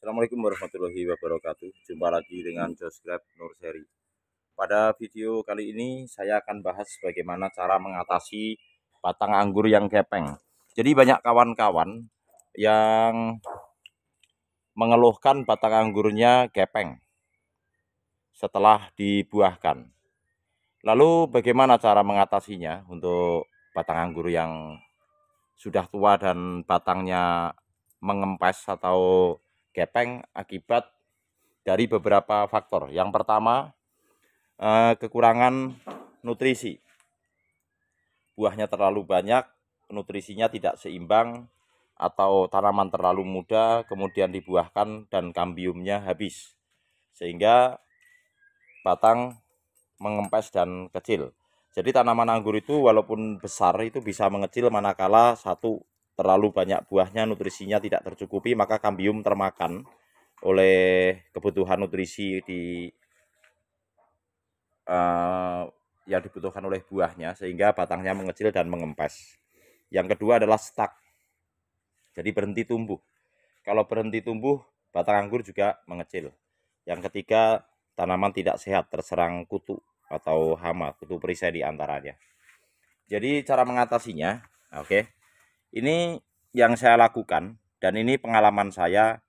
Assalamualaikum warahmatullahi wabarakatuh Jumpa lagi dengan Josgrab Nur Seri Pada video kali ini saya akan bahas bagaimana cara mengatasi batang anggur yang kepeng Jadi banyak kawan-kawan yang mengeluhkan batang anggurnya kepeng setelah dibuahkan Lalu bagaimana cara mengatasinya untuk batang anggur yang sudah tua dan batangnya mengempes atau gepeng akibat dari beberapa faktor. Yang pertama, eh, kekurangan nutrisi. Buahnya terlalu banyak, nutrisinya tidak seimbang, atau tanaman terlalu muda, kemudian dibuahkan dan kambiumnya habis. Sehingga batang mengempes dan kecil. Jadi tanaman anggur itu walaupun besar itu bisa mengecil manakala satu terlalu banyak buahnya nutrisinya tidak tercukupi maka kambium termakan oleh kebutuhan nutrisi di uh, yang dibutuhkan oleh buahnya sehingga batangnya mengecil dan mengempes. Yang kedua adalah stuck. Jadi berhenti tumbuh. Kalau berhenti tumbuh, batang anggur juga mengecil. Yang ketiga, tanaman tidak sehat terserang kutu atau hama, kutu perisai di antaranya. Jadi cara mengatasinya, oke. Okay, ini yang saya lakukan dan ini pengalaman saya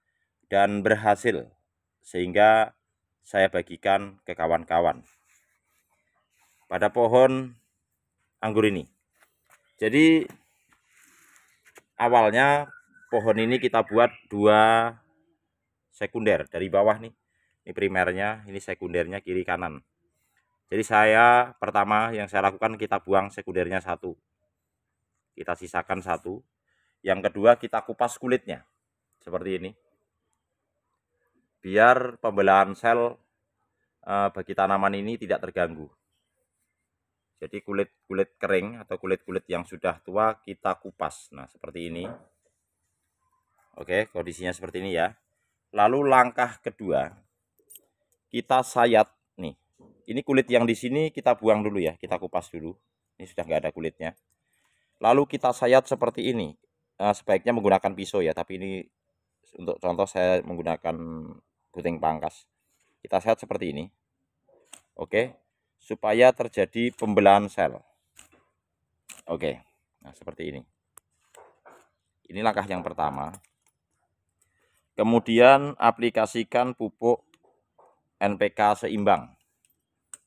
dan berhasil sehingga saya bagikan ke kawan-kawan. Pada pohon anggur ini. Jadi awalnya pohon ini kita buat dua sekunder dari bawah nih. Ini primernya, ini sekundernya kiri kanan. Jadi saya pertama yang saya lakukan kita buang sekundernya satu. Kita sisakan satu. Yang kedua kita kupas kulitnya. Seperti ini. Biar pembelahan sel eh, bagi tanaman ini tidak terganggu. Jadi kulit-kulit kering atau kulit-kulit yang sudah tua kita kupas. Nah, seperti ini. Oke, kondisinya seperti ini ya. Lalu langkah kedua, kita sayat nih. Ini kulit yang di sini kita buang dulu ya, kita kupas dulu. Ini sudah nggak ada kulitnya. Lalu kita sayat seperti ini. Uh, sebaiknya menggunakan pisau ya, tapi ini untuk contoh saya menggunakan gunting pangkas. Kita sayat seperti ini. Oke, supaya terjadi pembelahan sel. Oke, nah seperti ini. Ini langkah yang pertama. Kemudian aplikasikan pupuk NPK seimbang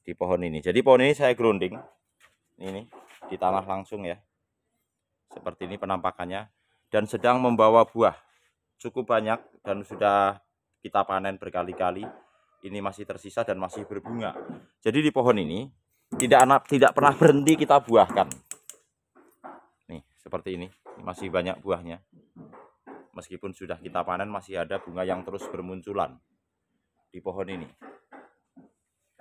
di pohon ini. Jadi pohon ini saya grounding. ini di tanah langsung ya. Seperti ini penampakannya. Dan sedang membawa buah. Cukup banyak dan sudah kita panen berkali-kali. Ini masih tersisa dan masih berbunga. Jadi di pohon ini tidak anak tidak pernah berhenti kita buahkan. Nih, seperti ini masih banyak buahnya. Meskipun sudah kita panen masih ada bunga yang terus bermunculan di pohon ini.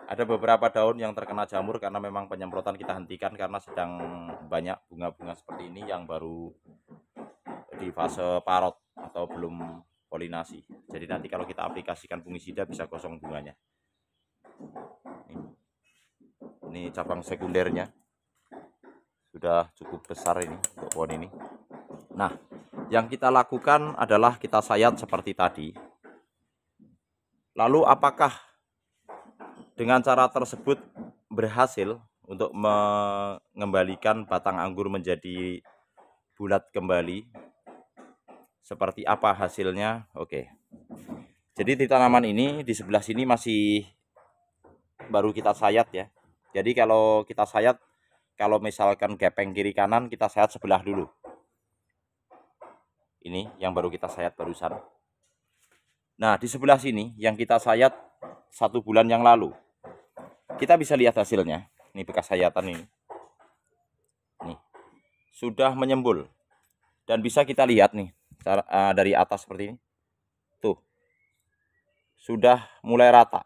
Ada beberapa daun yang terkena jamur karena memang penyemprotan kita hentikan karena sedang banyak bunga-bunga seperti ini yang baru di fase parot atau belum polinasi. Jadi nanti kalau kita aplikasikan fungisida bisa kosong bunganya. Ini, cabang sekundernya. Sudah cukup besar ini untuk pohon ini. Nah, yang kita lakukan adalah kita sayat seperti tadi. Lalu apakah dengan cara tersebut berhasil untuk mengembalikan batang anggur menjadi bulat kembali. Seperti apa hasilnya? Oke. Jadi di tanaman ini di sebelah sini masih baru kita sayat ya. Jadi kalau kita sayat kalau misalkan gepeng kiri kanan kita sayat sebelah dulu. Ini yang baru kita sayat barusan. Nah, di sebelah sini yang kita sayat satu bulan yang lalu. Kita bisa lihat hasilnya. Ini bekas sayatan ini. Nih. Sudah menyembul. Dan bisa kita lihat nih cara, uh, dari atas seperti ini. Tuh. Sudah mulai rata.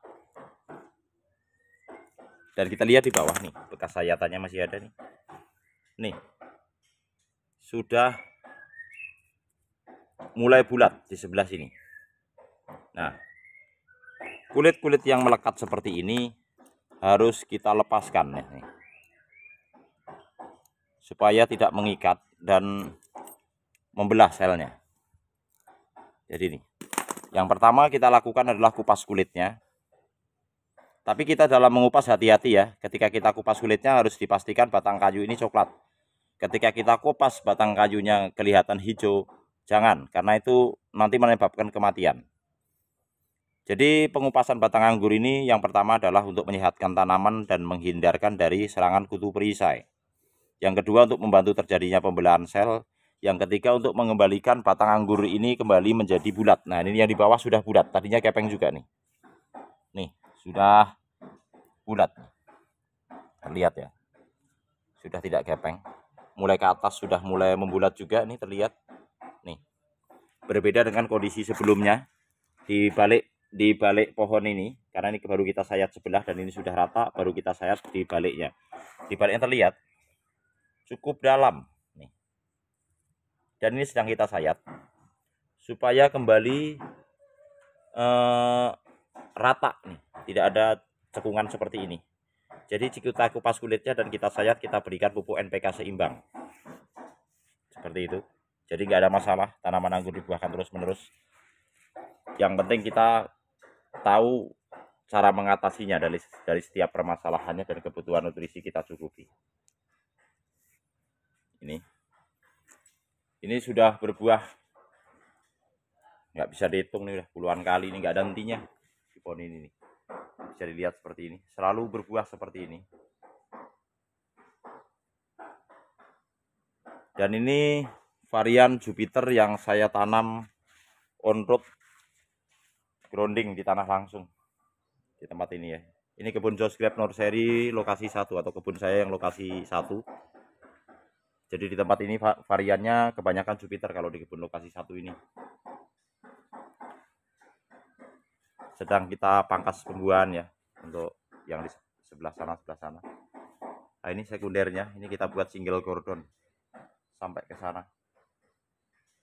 Dan kita lihat di bawah nih, bekas sayatannya masih ada nih. Nih. Sudah mulai bulat di sebelah sini. Nah, kulit-kulit yang melekat seperti ini harus kita lepaskan nih, ya, nih. supaya tidak mengikat dan membelah selnya jadi nih yang pertama kita lakukan adalah kupas kulitnya tapi kita dalam mengupas hati-hati ya ketika kita kupas kulitnya harus dipastikan batang kayu ini coklat ketika kita kupas batang kayunya kelihatan hijau jangan karena itu nanti menyebabkan kematian jadi pengupasan batang anggur ini yang pertama adalah untuk menyehatkan tanaman dan menghindarkan dari serangan kutu perisai. Yang kedua untuk membantu terjadinya pembelahan sel. Yang ketiga untuk mengembalikan batang anggur ini kembali menjadi bulat. Nah ini yang di bawah sudah bulat. Tadinya kepeng juga nih. Nih sudah bulat. Terlihat ya. Sudah tidak kepeng. Mulai ke atas sudah mulai membulat juga. Nih terlihat. Nih. Berbeda dengan kondisi sebelumnya. Di balik di balik pohon ini karena ini baru kita sayat sebelah dan ini sudah rata baru kita sayat di baliknya di baliknya terlihat cukup dalam nih dan ini sedang kita sayat supaya kembali eh, rata nih tidak ada cekungan seperti ini jadi jika kita kupas kulitnya dan kita sayat kita berikan pupuk NPK seimbang seperti itu jadi nggak ada masalah tanaman anggur dibuahkan terus menerus yang penting kita tahu cara mengatasinya dari dari setiap permasalahannya dan kebutuhan nutrisi kita cukupi. Ini ini sudah berbuah nggak bisa dihitung nih udah puluhan kali ini nggak ada hentinya di pohon ini nih. bisa dilihat seperti ini selalu berbuah seperti ini dan ini varian Jupiter yang saya tanam on grounding di tanah langsung di tempat ini ya. Ini kebun Josh Grab Nursery lokasi satu atau kebun saya yang lokasi satu. Jadi di tempat ini variannya kebanyakan Jupiter kalau di kebun lokasi satu ini. Sedang kita pangkas pembuahan ya untuk yang di sebelah sana sebelah sana. Nah, ini sekundernya, ini kita buat single cordon sampai ke sana.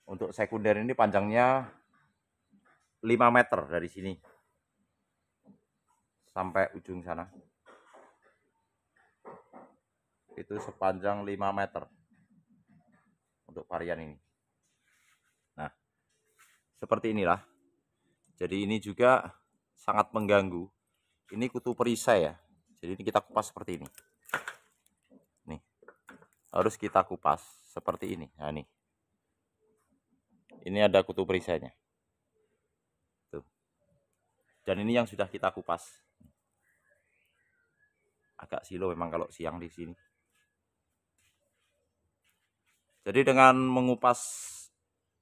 Untuk sekunder ini panjangnya 5 meter dari sini sampai ujung sana itu sepanjang 5 meter untuk varian ini nah seperti inilah jadi ini juga sangat mengganggu ini kutu perisai ya jadi ini kita kupas seperti ini nih harus kita kupas seperti ini nah nih ini ada kutu perisainya dan ini yang sudah kita kupas agak silo memang kalau siang di sini jadi dengan mengupas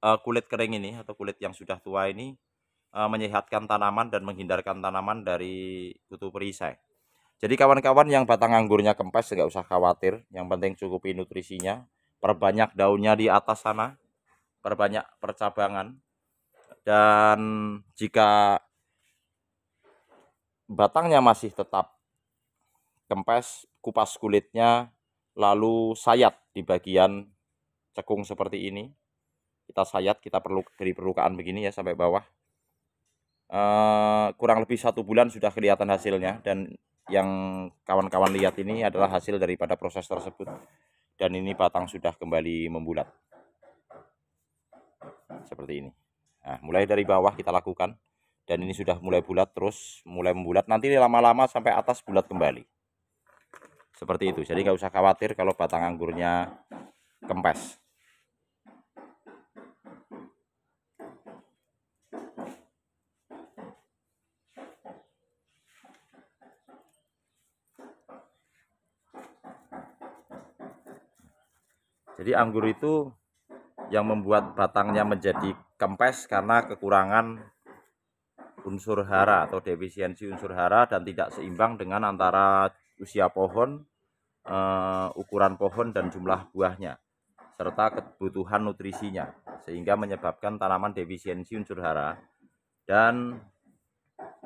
uh, kulit kering ini atau kulit yang sudah tua ini uh, menyehatkan tanaman dan menghindarkan tanaman dari kutu perisai jadi kawan-kawan yang batang anggurnya kempes nggak usah khawatir yang penting cukupi nutrisinya perbanyak daunnya di atas sana perbanyak percabangan dan jika batangnya masih tetap kempes, kupas kulitnya, lalu sayat di bagian cekung seperti ini. Kita sayat, kita perlu dari perlukaan begini ya sampai bawah. Uh, kurang lebih satu bulan sudah kelihatan hasilnya dan yang kawan-kawan lihat ini adalah hasil daripada proses tersebut dan ini batang sudah kembali membulat seperti ini nah, mulai dari bawah kita lakukan dan ini sudah mulai bulat terus mulai membulat nanti lama-lama sampai atas bulat kembali seperti itu jadi nggak usah khawatir kalau batang anggurnya kempes Jadi anggur itu yang membuat batangnya menjadi kempes karena kekurangan unsur hara atau defisiensi unsur hara dan tidak seimbang dengan antara usia pohon, uh, ukuran pohon dan jumlah buahnya serta kebutuhan nutrisinya sehingga menyebabkan tanaman defisiensi unsur hara dan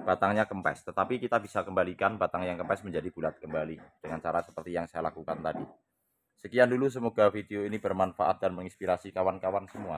batangnya kempes. Tetapi kita bisa kembalikan batang yang kempes menjadi bulat kembali dengan cara seperti yang saya lakukan tadi. Sekian dulu semoga video ini bermanfaat dan menginspirasi kawan-kawan semua.